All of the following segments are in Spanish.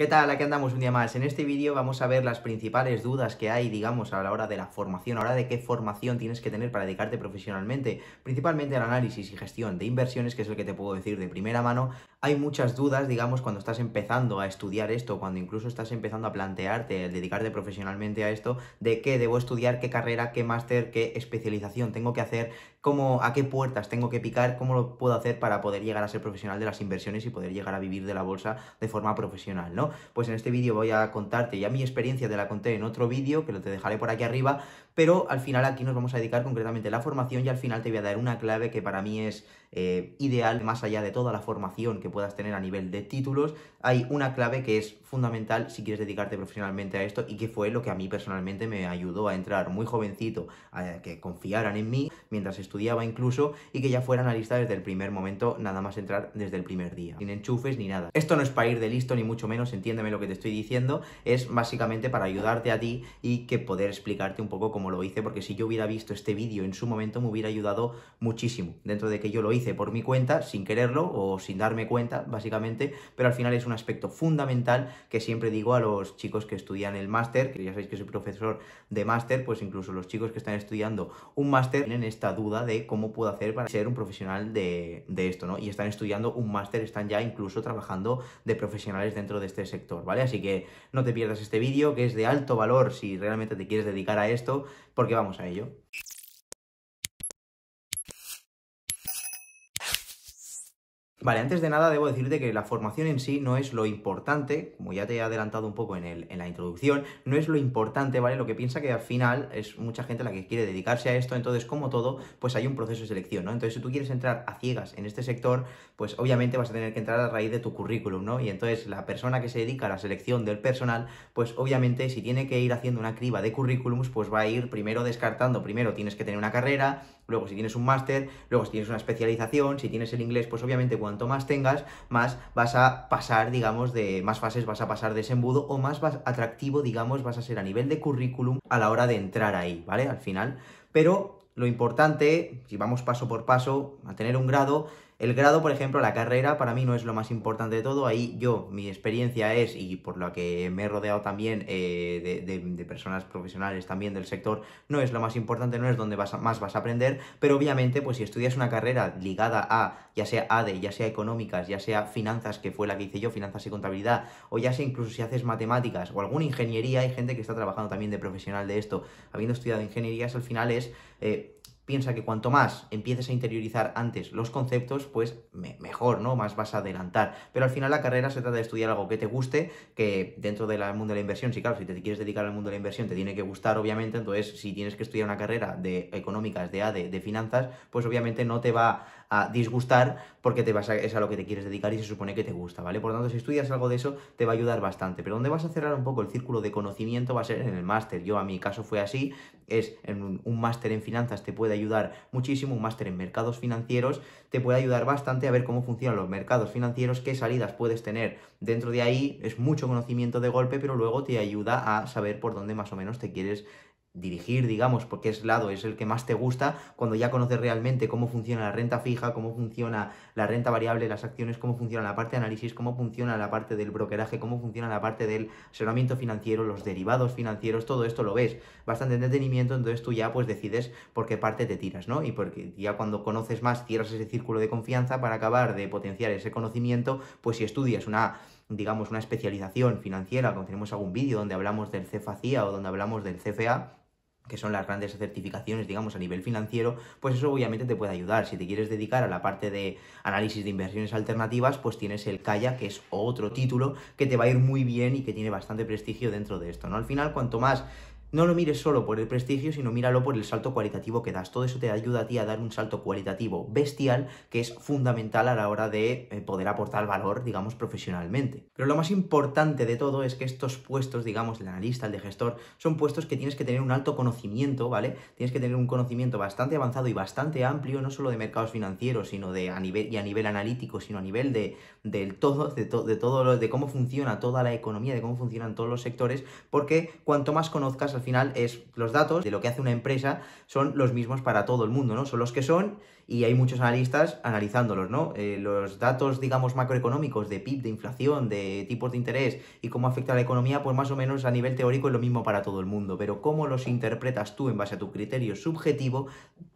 ¿Qué tal? Aquí andamos un día más. En este vídeo vamos a ver las principales dudas que hay, digamos, a la hora de la formación, a la hora de qué formación tienes que tener para dedicarte profesionalmente, principalmente al análisis y gestión de inversiones, que es el que te puedo decir de primera mano. Hay muchas dudas, digamos, cuando estás empezando a estudiar esto, cuando incluso estás empezando a plantearte el dedicarte profesionalmente a esto, de qué debo estudiar, qué carrera, qué máster, qué especialización tengo que hacer, cómo, a qué puertas tengo que picar, cómo lo puedo hacer para poder llegar a ser profesional de las inversiones y poder llegar a vivir de la bolsa de forma profesional, ¿no? pues en este vídeo voy a contarte, ya mi experiencia te la conté en otro vídeo, que lo te dejaré por aquí arriba, pero al final aquí nos vamos a dedicar concretamente a la formación y al final te voy a dar una clave que para mí es eh, ideal, más allá de toda la formación que puedas tener a nivel de títulos, hay una clave que es fundamental si quieres dedicarte profesionalmente a esto y que fue lo que a mí personalmente me ayudó a entrar muy jovencito, a que confiaran en mí mientras estudiaba incluso y que ya fuera analista desde el primer momento, nada más entrar desde el primer día, sin enchufes ni nada. Esto no es para ir de listo ni mucho menos, entiéndeme lo que te estoy diciendo, es básicamente para ayudarte a ti y que poder explicarte un poco cómo lo hice, porque si yo hubiera visto este vídeo en su momento me hubiera ayudado muchísimo dentro de que yo lo hice hice por mi cuenta, sin quererlo o sin darme cuenta, básicamente, pero al final es un aspecto fundamental que siempre digo a los chicos que estudian el máster, que ya sabéis que soy profesor de máster, pues incluso los chicos que están estudiando un máster tienen esta duda de cómo puedo hacer para ser un profesional de, de esto, ¿no? Y están estudiando un máster, están ya incluso trabajando de profesionales dentro de este sector, ¿vale? Así que no te pierdas este vídeo que es de alto valor si realmente te quieres dedicar a esto, porque vamos a ello. Vale, antes de nada debo decirte que la formación en sí no es lo importante, como ya te he adelantado un poco en, el, en, la introducción, no es lo importante, ¿vale? Lo que piensa que al final es mucha gente la que quiere dedicarse a esto, entonces como todo, pues hay un proceso de selección, ¿no? Entonces si tú quieres entrar a ciegas en este sector, pues obviamente vas a tener que entrar a raíz de tu currículum, ¿no? Y entonces la persona que se dedica a la selección del personal, pues obviamente si tiene que ir haciendo una criba de currículums, pues va a ir primero descartando, primero tienes que tener una carrera, luego si tienes un máster, luego si tienes una especialización, si tienes el inglés, pues obviamente cuando cuanto más tengas, más vas a pasar, digamos, de más fases vas a pasar de ese embudo o más vas, atractivo, digamos, vas a ser a nivel de currículum a la hora de entrar ahí, ¿vale? Al final. Pero lo importante, si vamos paso por paso, a tener un grado, el grado, por ejemplo, la carrera para mí no es lo más importante de todo. Ahí yo, mi experiencia es, y por lo que me he rodeado también eh, de, personas profesionales también del sector, no es lo más importante, no es donde más vas a aprender, pero obviamente, pues si estudias una carrera ligada a, ya sea ADE, ya sea económicas, ya sea finanzas, que fue la que hice yo, finanzas y contabilidad, o ya sea incluso si haces matemáticas o alguna ingeniería, hay gente que está trabajando también de profesional de esto, habiendo estudiado ingenierías, al final es... Eh, piensa que cuanto más empieces a interiorizar antes los conceptos, pues mejor, ¿no? Más vas a adelantar. Pero al final la carrera se trata de estudiar algo que te guste, que dentro del mundo de la inversión, sí, claro, si te quieres dedicar al mundo de la inversión te tiene que gustar, obviamente, entonces si tienes que estudiar una carrera de económicas, de ADE, de finanzas, pues obviamente no te va a disgustar porque te vas es a lo que te quieres dedicar y se supone que te gusta, ¿vale? Por lo tanto, si estudias algo de eso, te va a ayudar bastante. Pero donde vas a cerrar un poco el círculo de conocimiento va a ser en el máster. Yo, a mi caso fue así, es en un, un máster en finanzas te puede ayudar ayudar muchísimo. Un máster en mercados financieros te puede ayudar bastante a ver cómo funcionan los mercados financieros, qué salidas puedes tener dentro de ahí. Es mucho conocimiento de golpe, pero luego te ayuda a saber por dónde más o menos te quieres dirigir, digamos, porque es lado, es el que más te gusta, cuando ya conoces realmente cómo funciona la renta fija, cómo funciona la renta variable, las acciones, cómo funciona la parte de análisis, cómo funciona la parte del brokeraje, cómo funciona la parte del asesoramiento financiero, los derivados financieros, todo esto lo ves, bastante entretenimiento, entonces tú ya pues decides por qué parte te tiras, ¿no? Y porque ya cuando conoces más, cierras ese círculo de confianza para acabar de potenciar ese conocimiento, pues si estudias una digamos una especialización financiera, como tenemos algún vídeo donde hablamos del CFACIA o donde hablamos del CFA, que son las grandes certificaciones, digamos, a nivel financiero, pues eso obviamente te puede ayudar. Si te quieres dedicar a la parte de análisis de inversiones alternativas, pues tienes el CAIA, que es otro título que te va a ir muy bien y que tiene bastante prestigio dentro de esto, ¿no? Al final, cuanto más no lo mires solo por el prestigio, sino míralo por el salto cualitativo que das. Todo eso te ayuda a ti a dar un salto cualitativo bestial que es fundamental a la hora de eh, poder aportar valor, digamos, profesionalmente. Pero lo más importante de todo es que estos puestos, digamos, el analista, el de gestor, son puestos que tienes que tener un alto conocimiento, ¿vale? Tienes que tener un conocimiento bastante avanzado y bastante amplio, no solo de mercados financieros, sino de a nivel y a nivel analítico, sino a nivel de del todo, de, de todo lo, de cómo funciona toda la economía, de cómo funcionan todos los sectores, porque cuanto más conozcas al final es los datos de lo que hace una empresa son los mismos para todo el mundo, ¿no? Son los que son y hay muchos analistas analizándolos, ¿no? Eh, los datos, digamos, macroeconómicos de PIB, de inflación, de tipos de interés y cómo afecta a la economía, pues más o menos a nivel teórico es lo mismo para todo el mundo, pero cómo los interpretas tú en base a tu criterio subjetivo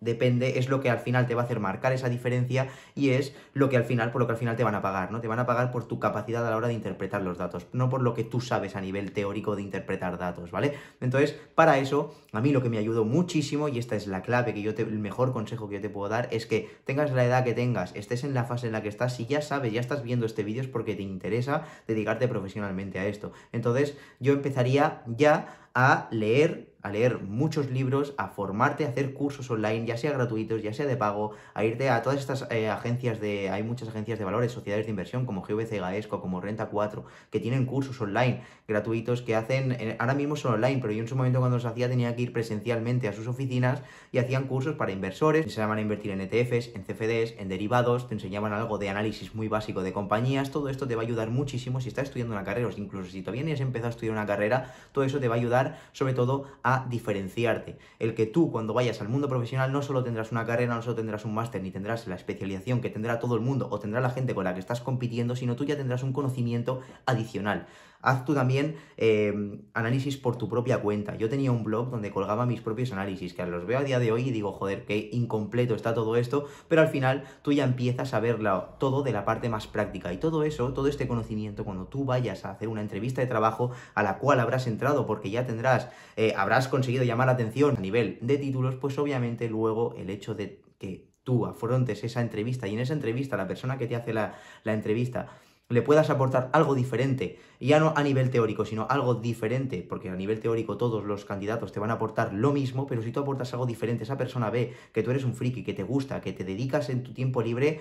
depende, es lo que al final te va a hacer marcar esa diferencia y es lo que al final, por lo que al final te van a pagar, ¿no? Te van a pagar por tu capacidad a la hora de interpretar los datos, no por lo que tú sabes a nivel teórico de interpretar datos, ¿vale? Entonces, para eso, a mí lo que me ayudó muchísimo, y esta es la clave que yo te, el mejor consejo que yo te puedo dar, es que tengas la edad que tengas, estés en la fase en la que estás, y ya sabes, ya estás viendo este vídeo es porque te interesa dedicarte profesionalmente a esto. Entonces yo empezaría ya a leer a leer muchos libros, a formarte, a hacer cursos online, ya sea gratuitos, ya sea de pago, a irte a todas estas eh, agencias de. Hay muchas agencias de valores, sociedades de inversión como GVC Gaesco, como Renta 4, que tienen cursos online gratuitos que hacen. Eh, ahora mismo son online, pero yo en su momento cuando los hacía tenía que ir presencialmente a sus oficinas y hacían cursos para inversores, te enseñaban a invertir en ETFs, en CFDs, en derivados, te enseñaban algo de análisis muy básico de compañías. Todo esto te va a ayudar muchísimo si estás estudiando una carrera, o incluso si todavía ni has empezado a estudiar una carrera, todo eso te va a ayudar sobre todo a diferenciarte. El que tú cuando vayas al mundo profesional no solo tendrás una carrera, no solo tendrás un máster, ni tendrás la especialización que tendrá todo el mundo o tendrá la gente con la que estás compitiendo, sino tú ya tendrás un conocimiento adicional haz tú también em, análisis por tu propia cuenta. Yo tenía un blog donde colgaba mis propios análisis, que los veo a día de hoy y digo, joder, qué incompleto está todo esto, pero al final tú ya empiezas a verlo todo de la parte más práctica. Y todo eso, todo este conocimiento, cuando tú vayas a hacer una entrevista de trabajo a la cual habrás entrado, porque ya tendrás, eh, habrás conseguido llamar la atención a nivel de títulos, pues obviamente luego el hecho de que tú afrontes esa entrevista y en esa entrevista la persona que te hace la, la entrevista le puedas aportar algo diferente, ya no a nivel teórico, sino algo diferente, porque a nivel teórico todos los candidatos te van a aportar lo mismo, pero si tú aportas algo diferente, esa persona ve que tú eres un friki, que te gusta, que te dedicas en tu tiempo libre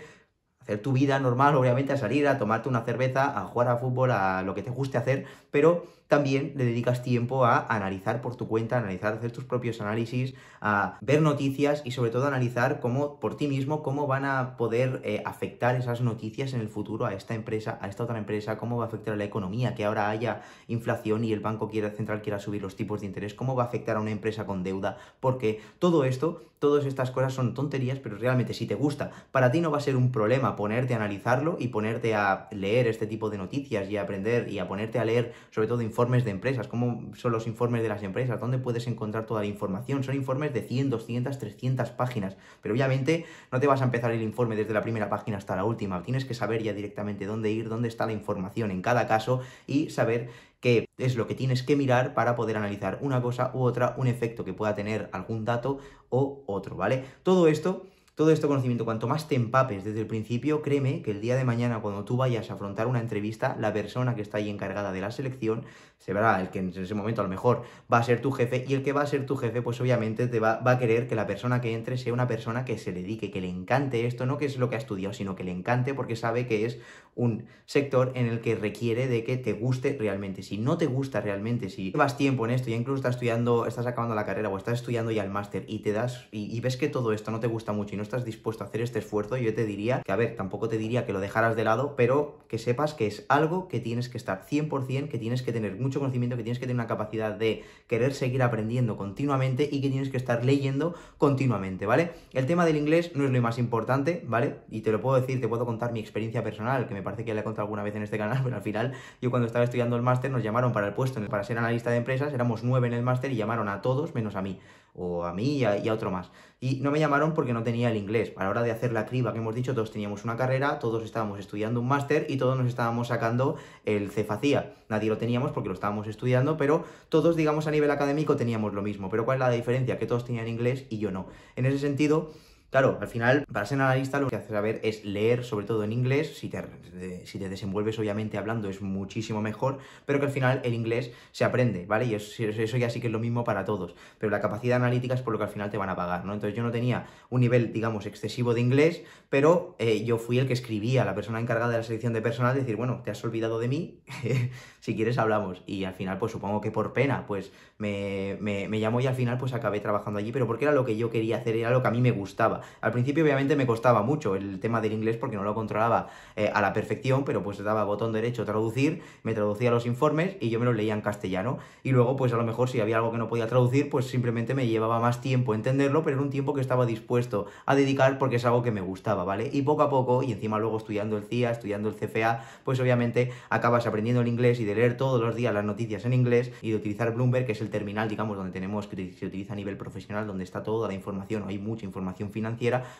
a hacer tu vida normal, obviamente a salir, a tomarte una cerveza, a jugar a fútbol, a lo que te guste hacer, pero también le dedicas tiempo a analizar por tu cuenta, analizar, hacer tus propios análisis, a ver noticias y sobre todo analizar cómo por ti mismo cómo van a poder eh, afectar esas noticias en el futuro a esta empresa, a esta otra empresa, cómo va a afectar a la economía, que ahora haya inflación y el banco central quiera subir los tipos de interés, cómo va a afectar a una empresa con deuda, porque todo esto, todas estas cosas son tonterías, pero realmente si te gusta, para ti no va a ser un problema ponerte a analizarlo y ponerte a leer este tipo de noticias y a aprender y a ponerte a leer sobre todo informes informes de empresas, cómo son los informes de las empresas, dónde puedes encontrar toda la información. Son informes de 100, 200, 300 páginas, pero obviamente no te vas a empezar el informe desde la primera página hasta la última. Tienes que saber ya directamente dónde ir, dónde está la información en cada caso y saber qué es lo que tienes que mirar para poder analizar una cosa u otra, un efecto que pueda tener algún dato o otro, ¿vale? Todo esto todo este conocimiento, cuanto más te empapes desde el principio, créeme que el día de mañana cuando tú vayas a afrontar una entrevista, la persona que está ahí encargada de la selección se verá el que en ese momento a lo mejor va a ser tu jefe y el que va a ser tu jefe pues obviamente te va, a querer que la persona que entre sea una persona que se dedique, que le encante esto, no que es lo que ha estudiado, sino que le encante porque sabe que es un sector en el que requiere de que te guste realmente. Si no te gusta realmente, si llevas tiempo en esto, y incluso estás estudiando, estás acabando la carrera o estás estudiando ya el máster y te das y, y ves que todo esto no te gusta mucho y no estás dispuesto a hacer este esfuerzo, yo te diría que a ver, tampoco te diría que lo dejaras de lado, pero que sepas que es algo que tienes que estar 100%, que tienes que tener mucho conocimiento, que tienes que tener una capacidad de querer seguir aprendiendo continuamente y que tienes que estar leyendo continuamente, ¿vale? El tema del inglés no es lo más importante, ¿vale? Y te lo puedo decir, te puedo contar mi experiencia personal, que me parece que ya la he contado alguna vez en este canal, pero al final yo cuando estaba estudiando el máster nos llamaron para el puesto, para ser analista de empresas, éramos nueve en el máster y llamaron a todos menos a mí o a mí y a, otro más. Y no me llamaron porque no tenía el inglés. A la hora de hacer la criba que hemos dicho, todos teníamos una carrera, todos estábamos estudiando un máster y todos nos estábamos sacando el cefacía. Nadie lo teníamos porque lo estábamos estudiando, pero todos, digamos, a nivel académico teníamos lo mismo. Pero ¿cuál es la diferencia? Que todos tenían inglés y yo no. En ese sentido, Claro, al final, para ser analista lo que haces saber es leer, sobre todo en inglés, si te, si te desenvuelves obviamente hablando es muchísimo mejor, pero que al final el inglés se aprende, ¿vale? Y eso, ya sí que es lo mismo para todos, pero la capacidad analítica es por lo que al final te van a pagar, ¿no? Entonces yo no tenía un nivel, digamos, excesivo de inglés, pero eh, yo fui el que escribía, la persona encargada de la selección de personal, decir, bueno, te has olvidado de mí, si quieres hablamos. Y al final, pues supongo que por pena, pues me, me llamó y al final pues acabé trabajando allí, pero porque era lo que yo quería hacer, era lo que a mí me gustaba. Al principio obviamente me costaba mucho el tema del inglés porque no lo controlaba eh, a la perfección, pero pues daba botón derecho traducir, me traducía los informes y yo me los leía en castellano. Y luego pues a lo mejor si había algo que no podía traducir, pues simplemente me llevaba más tiempo entenderlo, pero era un tiempo que estaba dispuesto a dedicar porque es algo que me gustaba, ¿vale? Y poco a poco, y encima luego estudiando el CIA, estudiando el CFA, pues obviamente acabas aprendiendo el inglés y de leer todos los días las noticias en inglés y de utilizar Bloomberg, que es el terminal, digamos, donde tenemos que se utiliza a nivel profesional, donde está toda la información, hay mucha información financiera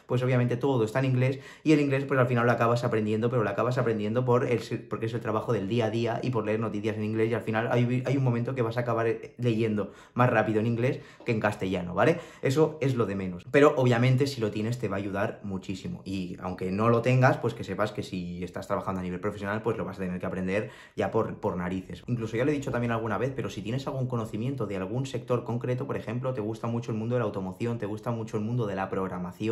pues obviamente todo está en inglés y el inglés pues al final lo acabas aprendiendo, pero lo acabas aprendiendo por el, porque es el trabajo del día a día y por leer noticias en inglés y al final hay, un momento que vas a acabar eh, leyendo más rápido en inglés que en castellano, ¿vale? Eso es lo de menos. Pero obviamente si lo tienes te va a ayudar muchísimo y aunque no lo tengas, pues que sepas que si estás trabajando a nivel profesional, pues lo vas a tener que aprender ya por, por narices. Incluso ya lo he dicho también alguna vez, pero si tienes algún conocimiento de algún sector concreto, por ejemplo, te gusta mucho el mundo de la automoción, te gusta mucho el mundo de la programación,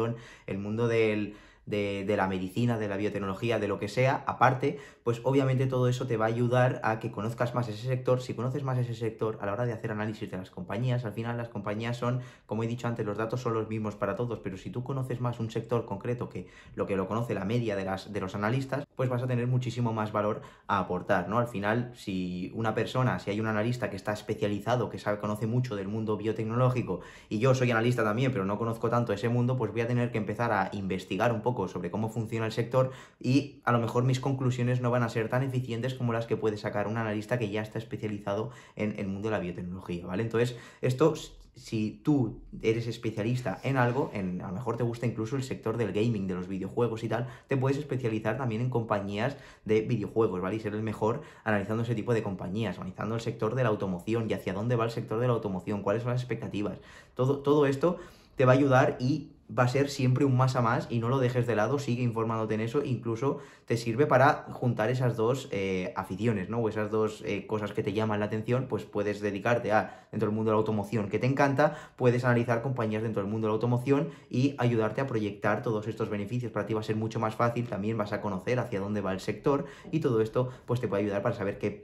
el mundo del de, la medicina, de la biotecnología, de lo que sea, aparte, pues obviamente todo eso te va a ayudar a que conozcas más ese sector. Si conoces más ese sector a la hora de hacer análisis de las compañías, al final las compañías son, como he dicho antes, los datos son los mismos para todos, pero si tú conoces más un sector concreto que lo que lo conoce la media de, las, de los analistas, pues vas a tener muchísimo más valor a aportar, ¿no? Al final, si una persona, si hay un analista que está especializado, que sabe, conoce mucho del mundo biotecnológico, y yo soy analista también, pero no conozco tanto ese mundo, pues voy a tener que empezar a investigar un poco sobre cómo funciona el sector y a lo mejor mis conclusiones no van a ser tan eficientes como las que puede sacar un analista que ya está especializado en el mundo de la biotecnología, ¿vale? Entonces, esto si tú eres especialista en algo, en, a lo mejor te gusta incluso el sector del gaming, de los videojuegos y tal, te puedes especializar también en compañías de videojuegos, ¿vale? Y ser el mejor analizando ese tipo de compañías, analizando el sector de la automoción y hacia dónde va el sector de la automoción, cuáles son las expectativas. Todo, todo esto te va a ayudar y va a ser siempre un más a más y no lo dejes de lado, sigue informándote en eso, incluso te sirve para juntar esas dos eh, aficiones, ¿no? O esas dos eh, cosas que te llaman la atención, pues puedes dedicarte a, dentro del mundo de la automoción que te encanta, puedes analizar compañías dentro del mundo de la automoción y ayudarte a proyectar todos estos beneficios. Para ti va a ser mucho más fácil, también vas a conocer hacia dónde va el sector y todo esto pues te puede ayudar para saber qué,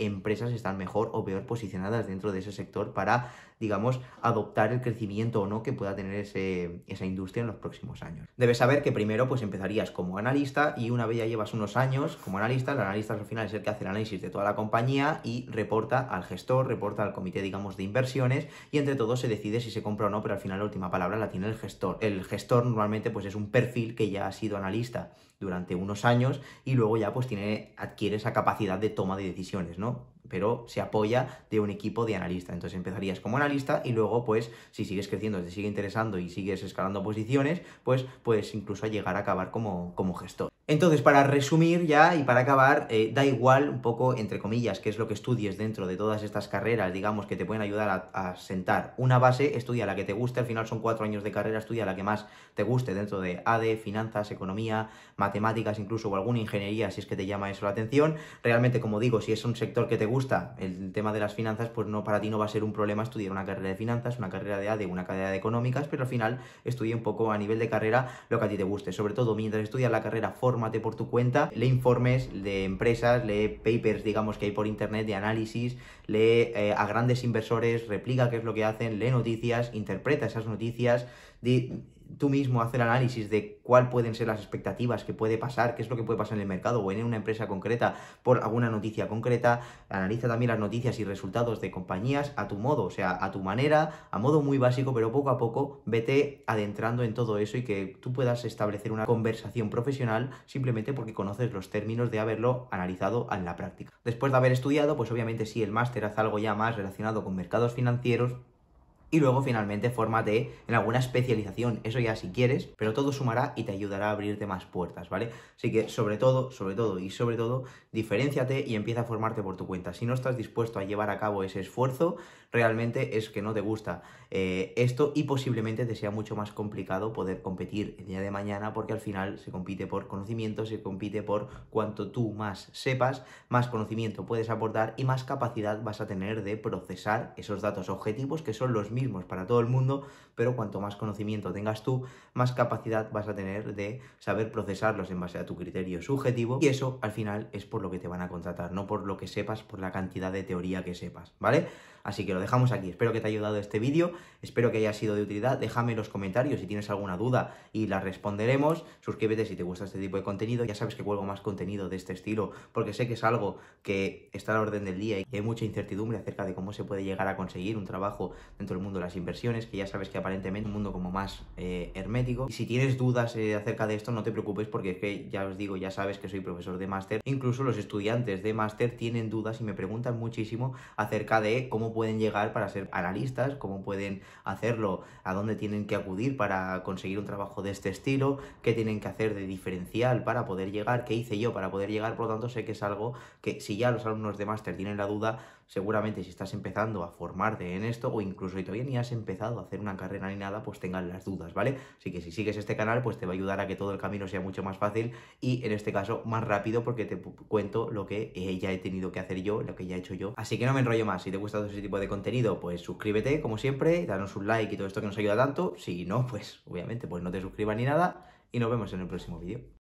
empresas están mejor o peor posicionadas dentro de ese sector para, digamos, adoptar el crecimiento o no que pueda tener ese, esa industria en los próximos años. Debes saber que primero pues empezarías como analista y una vez ya llevas unos años como analista, el analista al final es el que hace el análisis de toda la compañía y reporta al gestor, reporta al comité digamos de inversiones y entre todos se decide si se compra o no, pero al final la última palabra la tiene el gestor. El gestor normalmente pues es un perfil que ya ha sido analista durante unos años y luego ya pues tiene adquiere esa capacidad de toma de decisiones, ¿no? pero se apoya de un equipo de analista. Entonces empezarías como analista y luego, pues, si sigues creciendo, te sigue interesando y sigues escalando posiciones, pues puedes incluso llegar a acabar como, como gestor. Entonces, para resumir ya y para acabar, eh, da igual un poco, entre comillas, qué es lo que estudies dentro de todas estas carreras, digamos, que te pueden ayudar a, sentar una base, estudia la que te guste, al final son cuatro años de carrera, estudia la que más te guste dentro de ADE, finanzas, economía, matemáticas, incluso o alguna ingeniería, si es que te llama eso la atención. Realmente, como digo, si es un sector que te gusta, el tema de las finanzas, pues no para ti no va a ser un problema estudiar una carrera de finanzas, una carrera de ADE, una carrera de económicas, pero al final estudia un poco a nivel de carrera lo que a ti te guste. Sobre todo, mientras estudias la carrera forma por tu cuenta, lee informes de empresas, lee papers, digamos, que hay por internet de análisis, lee eh, a grandes inversores, replica qué es lo que hacen, lee noticias, interpreta esas noticias, tú mismo el análisis de cuáles pueden ser las expectativas, qué puede pasar, qué es lo que puede pasar en el mercado o en una empresa concreta por alguna noticia concreta. Analiza también las noticias y resultados de compañías a tu modo, o sea, a tu manera, a modo muy básico, pero poco a poco vete adentrando en todo eso y que tú puedas establecer una conversación profesional simplemente porque conoces los términos de haberlo analizado en la práctica. Después de haber estudiado, pues obviamente si el máster hace algo ya más relacionado con mercados financieros, y luego finalmente fórmate en alguna especialización, eso ya si quieres, pero todo sumará y te ayudará a abrirte más puertas, ¿vale? Así que sobre todo, sobre todo y sobre todo, diferenciate y empieza a formarte por tu cuenta. Si no estás dispuesto a llevar a cabo ese esfuerzo, realmente es que no te gusta eh, esto y posiblemente te sea mucho más complicado poder competir el día de mañana porque al final se compite por conocimiento, se compite por cuanto tú más sepas, más conocimiento puedes aportar y más capacidad vas a tener de procesar esos datos objetivos que son los mismos para todo el mundo, pero cuanto más conocimiento tengas tú, más capacidad vas a tener de saber procesarlos en base a tu criterio subjetivo y eso al final es por lo que te van a contratar, no por lo que sepas, por la cantidad de teoría que sepas, ¿vale? Así que lo dejamos aquí. Espero que te haya ayudado este vídeo, espero que haya sido de utilidad. Déjame los comentarios si tienes alguna duda y la responderemos. Suscríbete si te gusta este tipo de contenido. Ya sabes que vuelvo más contenido de este estilo porque sé que es algo que está a la orden del día y hay mucha incertidumbre acerca de cómo se puede llegar a conseguir un trabajo dentro del mundo de las inversiones, que ya sabes que aparentemente es un mundo como más eh, hermético. Y si tienes dudas eh, acerca de esto, no te preocupes porque es que ya os digo, ya sabes que soy profesor de máster. Incluso los estudiantes de máster tienen dudas y me preguntan muchísimo acerca de cómo pueden llegar para ser analistas, cómo pueden hacerlo, a dónde tienen que acudir para conseguir un trabajo de este estilo, qué tienen que hacer de diferencial para poder llegar, qué hice yo para poder llegar, por lo tanto sé que es algo que si ya los alumnos de máster tienen la duda, seguramente si estás empezando a formarte en esto o incluso si todavía ni has empezado a hacer una carrera ni nada, pues tengan las dudas, ¿vale? Así que si sigues este canal, pues te va a ayudar a que todo el camino sea mucho más fácil y en este caso más rápido porque te cuento lo que ya he tenido que hacer yo, lo que ya he hecho yo. Así que no me enrollo más, si te gusta todo ese tipo de contenido, pues suscríbete como siempre, danos un like y todo esto que nos ayuda tanto, si no, pues obviamente pues no te suscribas ni nada y nos vemos en el próximo vídeo.